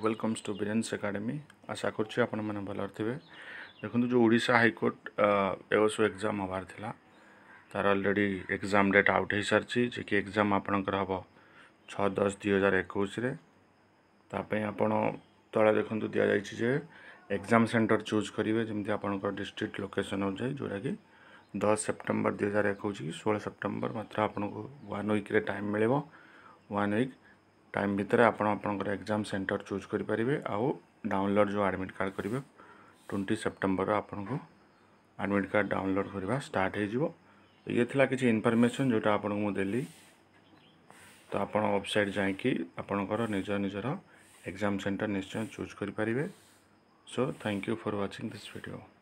ওয়েলকমস two বিরেন্স academy আশা করছি আপনার ভালো থাকবে দেখুন যে ওড়শা হাইকোর্ট এবর্ষ এক্সাম হবার লা তার অলরেডি এক্সাম ডেট আউট হয়ে সারিছি যে কি এক্সাম আপনার হব ছ দশ দুই হাজার একুশে তাপাই আপনার তলে দেখুন দিয়া যাই যে এক্সাম সেন্টার চুজ করবে যেমন আপনার ডিস্ট্রিক্ট লোকেসন অনুযায়ী যেটা কি দশ সেপ্টেম্বর দুই হাজার একুশ কি ষোল সেপ্টেম্বর মাত্র আপনার ওয়ান উইক্রে টাইম মিলব ওয়ান উইক टाइम भितर आपर आपणकर एग्जाम सेंटर चूज करेंगे आउ डाउनलोड जो आडमिट कार्ड करेंगे ट्वेंटी सेप्टेम्बर आपन को आडमिट कार्ड डाउनलोड करवा स्टार्ट हो ये थी किसी इनफर्मेसन जोटा आपको मुझे तो आप वेबसाइट जापर निज निजर एग्जाम सेन्टर निश्चय चूज करें so thank you for watching this video